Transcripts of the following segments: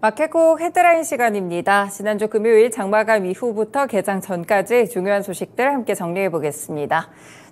마켓콕 헤드라인 시간입니다. 지난주 금요일 장마감 이후부터 개장 전까지 중요한 소식들 함께 정리해 보겠습니다.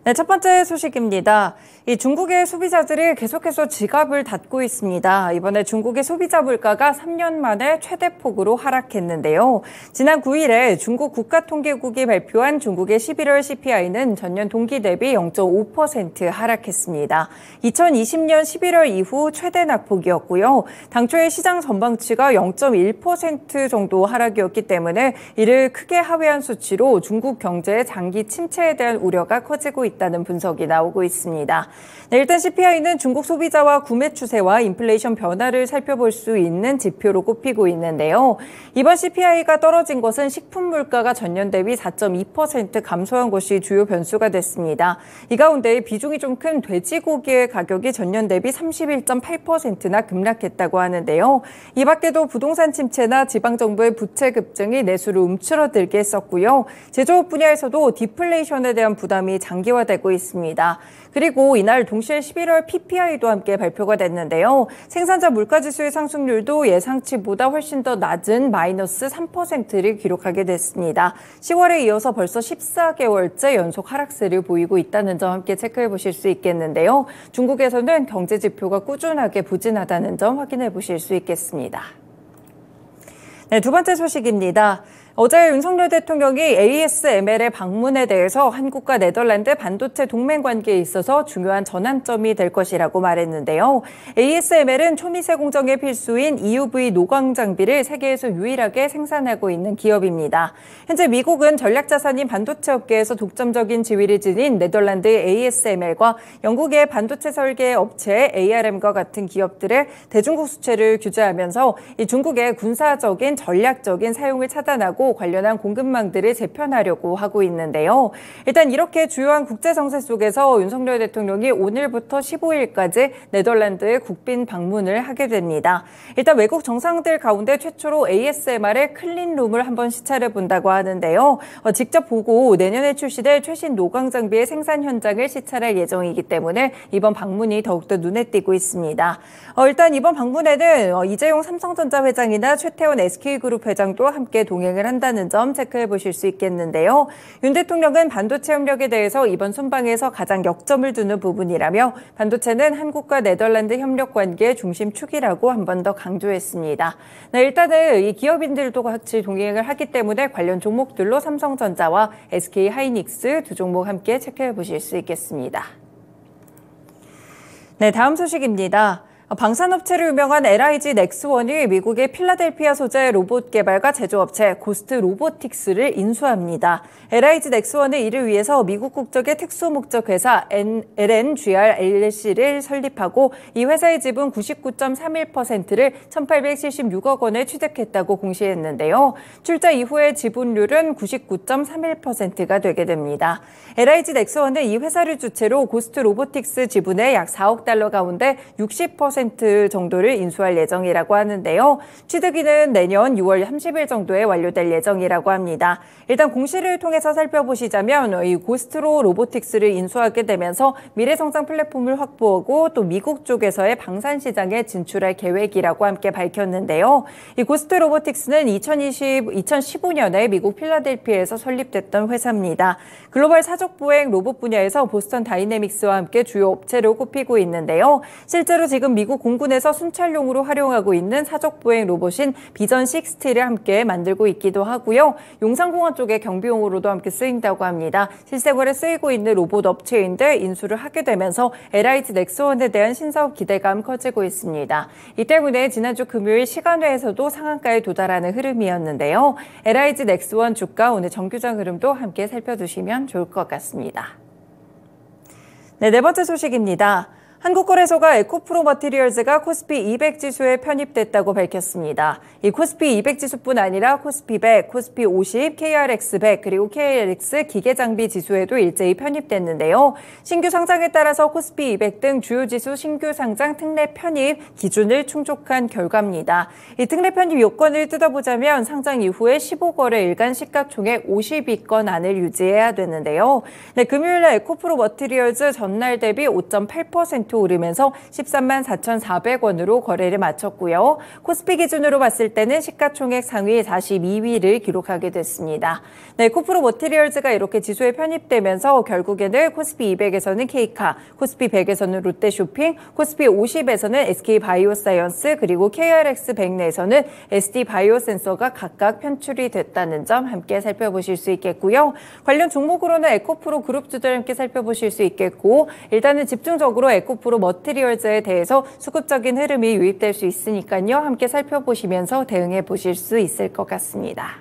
네, 첫 번째 소식입니다. 이 중국의 소비자들이 계속해서 지갑을 닫고 있습니다. 이번에 중국의 소비자 물가가 3년 만에 최대 폭으로 하락했는데요. 지난 9일에 중국 국가통계국이 발표한 중국의 11월 CPI는 전년 동기 대비 0.5% 하락했습니다. 2020년 11월 이후 최대 낙폭이었고요. 당초에 시장 전망치가 0.1% 정도 하락이었기 때문에 이를 크게 하회한 수치로 중국 경제의 장기 침체에 대한 우려가 커지고 있습니다. 있다는 분석이 나오고 있습니다. 네, 일단 CPI는 중국 소비자와 구매 추세와 인플레이션 변화를 살펴볼 수 있는 지표로 꼽히고 있는데요. 이번 CPI가 떨어진 것은 식품 물가가 전년 대비 4.2% 감소한 것이 주요 변수가 됐습니다. 이 가운데 비중이 좀 큰 돼지고기의 가격이 전년 대비 31.8%나 급락했다고 하는데요. 이 밖에도 부동산 침체나 지방정부의 부채 급증이 내수를 움츠러들게 했었고요. 제조업 분야에서도 디플레이션에 대한 부담이 장기화된 되고 있습니다. 그리고 이날 동시에 11월 PPI도 함께 발표가 됐는데요. 생산자 물가지수의 상승률도 예상치보다 훨씬 더 낮은 마이너스 3%를 기록하게 됐습니다. 10월에 이어서 벌써 14개월째 연속 하락세를 보이고 있다는 점 함께 체크해 보실 수 있겠는데요. 중국에서는 경제 지표가 꾸준하게 부진하다는 점 확인해 보실 수 있겠습니다. 네, 두 번째 소식입니다. 어제 윤석열 대통령이 ASML의 방문에 대해서 한국과 네덜란드 반도체 동맹 관계에 있어서 중요한 전환점이 될 것이라고 말했는데요. ASML은 초미세 공정에 필수인 EUV 노광 장비를 세계에서 유일하게 생산하고 있는 기업입니다. 현재 미국은 전략 자산인 반도체 업계에서 독점적인 지위를 지닌 네덜란드 ASML과 영국의 반도체 설계 업체 ARM과 같은 기업들의 대중국 수출을 규제하면서 이 중국의 군사적인 전략적인 사용을 차단하고 관련한 공급망들을 재편하려고 하고 있는데요. 일단 이렇게 주요한 국제 정세 속에서 윤석열 대통령이 오늘부터 15일까지 네덜란드에 국빈 방문을 하게 됩니다. 일단 외국 정상들 가운데 최초로 ASMR의 클린룸을 한번 시찰해 본다고 하는데요. 어, 직접 보고 내년에 출시될 최신 노광 장비의 생산 현장을 시찰할 예정이기 때문에 이번 방문이 더욱더 눈에 띄고 있습니다. 어, 일단 이번 방문에는 어, 이재용 삼성전자 회장이나 최태원 SK그룹 회장도 함께 동행을 한. 한다는 점 체크해 보실 수 있겠는데요. 윤 대통령은 반도체 협력에 대해서 이번 순방에서 가장 역점을 두는 부분이라며 반도체는 한국과 네덜란드 협력 관계의 중심축이라고 한 번 더 강조했습니다. 네, 일단은 이 기업인들도 같이 동행을 하기 때문에 관련 종목들로 삼성전자와 SK 하이닉스 두 종목 함께 체크해 보실 수 있겠습니다. 네, 다음 소식입니다. 방산업체로 유명한 LIG 넥스원이 미국의 필라델피아 소재 로봇 개발과 제조업체 고스트 로보틱스를 인수합니다. LIG 넥스원은 이를 위해서 미국 국적의 특수 목적 회사 LNGR LC를 설립하고 이 회사의 지분 99.31%를 1,876억 원에 취득했다고 공시했는데요. 출자 이후의 지분율은 99.31%가 되게 됩니다. LIG 넥스원은 이 회사를 주체로 고스트 로보틱스 지분의 약 4억 달러 가운데 60% 10% 정도를 인수할 예정이라고 하는데요. 취득일는 내년 6월 30일 정도에 완료될 예정이라고 합니다. 일단 공시를 통해서 살펴보시자면 이 고스트로 로보틱스를 인수하게 되면서 미래성장 플랫폼을 확보하고 또 미국 쪽에서의 방산 시장에 진출할 계획이라고 함께 밝혔는데요. 이 고스트 로보틱스는 2020, 2015년에 미국 필라델피아에서 설립됐던 회사입니다. 글로벌 사적 보행 로봇 분야에서 보스턴 다이내믹스와 함께 주요 업체로 꼽히고 있는데요. 실제로 지금 미국 미국 공군에서 순찰용으로 활용하고 있는 사적보행 로봇인 비전 6를 함께 만들고 있기도 하고요. 용산공항 쪽에 경비용으로도 함께 쓰인다고 합니다. 실생활에 쓰이고 있는 로봇 업체인데 인수를 하게 되면서 LIT 넥스원에 대한 신사업 기대감 커지고 있습니다. 이 때문에 지난주 금요일 시간회에서도 상한가에 도달하는 흐름이었는데요. LIT 넥스원 주가 오늘 정규장 흐름도 함께 살펴두시면 좋을 것 같습니다. 네, 네 번째 소식입니다. 한국거래소가 에코프로 머티리얼즈가 코스피 200 지수에 편입됐다고 밝혔습니다. 이 코스피 200 지수뿐 아니라 코스피 100, 코스피 50, KRX 100 그리고 KLX 기계장비 지수에도 일제히 편입됐는데요. 신규 상장에 따라서 코스피 200 등 주요 지수 신규 상장 특례 편입 기준을 충족한 결과입니다. 이 특례 편입 요건을 뜯어보자면 상장 이후에 15거래 일간 시가총액 52건 안을 유지해야 되는데요. 네, 금요일날 에코프로 머티리얼즈 전날 대비 5.8% 5% 오르면서 13만 4,400원으로 거래를 마쳤고요. 코스피 기준으로 봤을 때는 시가총액 상위 42위를 기록하게 됐습니다. 네, 코프로 머티리얼즈가 이렇게 지수에 편입되면서 결국에는 코스피 200에서는 케이카, 코스피 100에서는 롯데쇼핑, 코스피 50에서는 SK바이오사이언스 그리고 KRX 100 내에서는 SD바이오센서가 각각 편출이 됐다는 점 함께 살펴보실 수 있겠고요. 관련 종목으로는 에코프로 그룹주들 함께 살펴보실 수 있겠고 일단은 집중적으로 에코 고프로 머티리얼즈에 대해서 수급적인 흐름이 유입될 수 있으니까요. 함께 살펴보시면서 대응해 보실 수 있을 것 같습니다.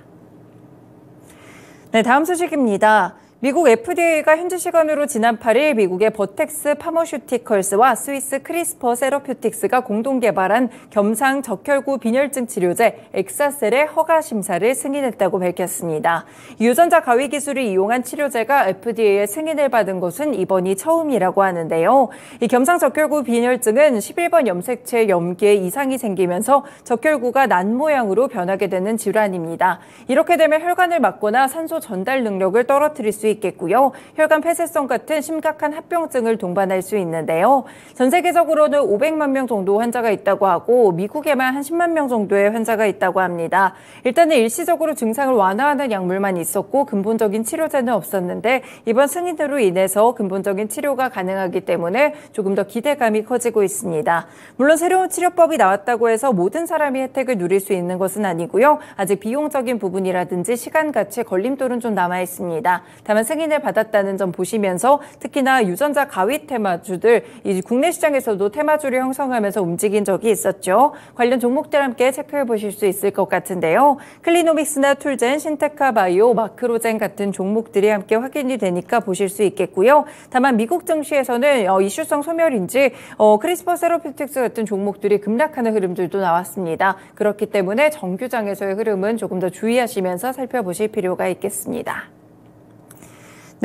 네, 다음 소식입니다. 미국 FDA가 현지 시간으로 지난 8일 미국의 버텍스 파머슈티컬스와 스위스 크리스퍼 세러퓨틱스가 공동 개발한 겸상 적혈구 빈혈증 치료제 엑사셀의 허가 심사를 승인했다고 밝혔습니다. 유전자 가위 기술을 이용한 치료제가 FDA의 승인을 받은 것은 이번이 처음이라고 하는데요. 이 겸상 적혈구 빈혈증은 11번 염색체 염기에 이상이 생기면서 적혈구가 난 모양으로 변하게 되는 질환입니다. 이렇게 되면 혈관을 막거나 산소 전달 능력을 떨어뜨릴 수 있고 있겠고요. 혈관 폐쇄성 같은 심각한 합병증을 동반할 수 있는데요. 전 세계적으로는 500만 명 정도 환자가 있다고 하고 미국에만 한 10만 명 정도의 환자가 있다고 합니다. 일단은 일시적으로 증상을 완화하는 약물만 있었고 근본적인 치료제는 없었는데 이번 승인으로 인해서 근본적인 치료가 가능하기 때문에 조금 더 기대감이 커지고 있습니다. 물론 새로운 치료법이 나왔다고 해서 모든 사람이 혜택을 누릴 수 있는 것은 아니고요. 아직 비용적인 부분이라든지 시간 가치 걸림돌은 좀 남아 있습니다. 다만 다만 승인을 받았다는 점 보시면서 특히나 유전자 가위 테마주들 이 국내 시장에서도 테마주를 형성하면서 움직인 적이 있었죠. 관련 종목들 함께 체크해 보실 수 있을 것 같은데요. 클리노믹스나 툴젠, 신테카 바이오, 마크로젠 같은 종목들이 함께 확인이 되니까 보실 수 있겠고요. 다만 미국 증시에서는 어, 이슈성 소멸인지 어, 크리스퍼 세로피틱스 같은 종목들이 급락하는 흐름들도 나왔습니다. 그렇기 때문에 정규장에서의 흐름은 조금 더 주의하시면서 살펴보실 필요가 있겠습니다.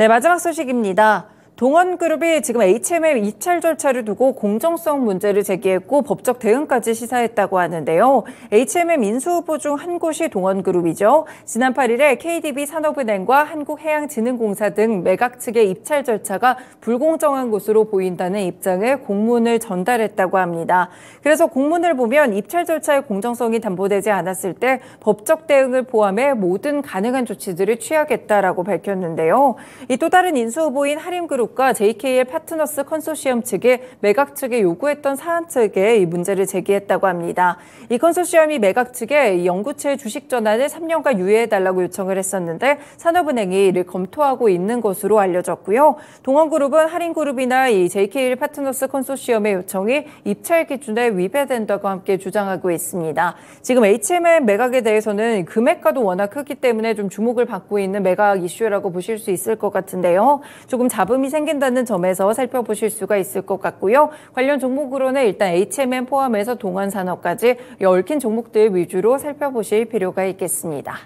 네, 마지막 소식입니다. 동원그룹이 지금 HMM 입찰 절차를 두고 공정성 문제를 제기했고 법적 대응까지 시사했다고 하는데요. HMM 인수 후보 중 한 곳이 동원그룹이죠. 지난 8일에 KDB 산업은행과 한국해양진흥공사 등 매각 측의 입찰 절차가 불공정한 것으로 보인다는 입장을 공문을 전달했다고 합니다. 그래서 공문을 보면 입찰 절차의 공정성이 담보되지 않았을 때 법적 대응을 포함해 모든 가능한 조치들을 취하겠다라고 밝혔는데요. 이 또 다른 인수 후보인 하림그룹 그룹과 JK의 파트너스 컨소시엄 측이 매각 측에 요구했던 사안 측에 이 문제를 제기했다고 합니다. 이 컨소시엄이 매각 측에 연구채 주식 전환을 3년간 유예해달라고 요청을 했었는데 산업은행이 이를 검토하고 있는 것으로 알려졌고요. 동원그룹은 할인그룹이나 이 JK 파트너스 컨소시엄의 요청이 입찰 기준에 위배된다고 함께 주장하고 있습니다. 지금 HMM 매각에 대해서는 금액과도 워낙 크기 때문에 좀 주목을 받고 있는 매각 이슈라고 보실 수 있을 것 같은데요. 조금 잡음이 생 생긴다는 점에서 살펴보실 수가 있을 것 같고요. 관련 종목으로는 일단 HMM 포함해서 동원산업까지 얽힌 종목들 위주로 살펴보실 필요가 있겠습니다.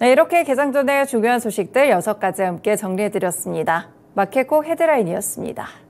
네, 이렇게 개장 전에 중요한 소식들 6가지 함께 정리해드렸습니다. 마켓코 헤드라인이었습니다.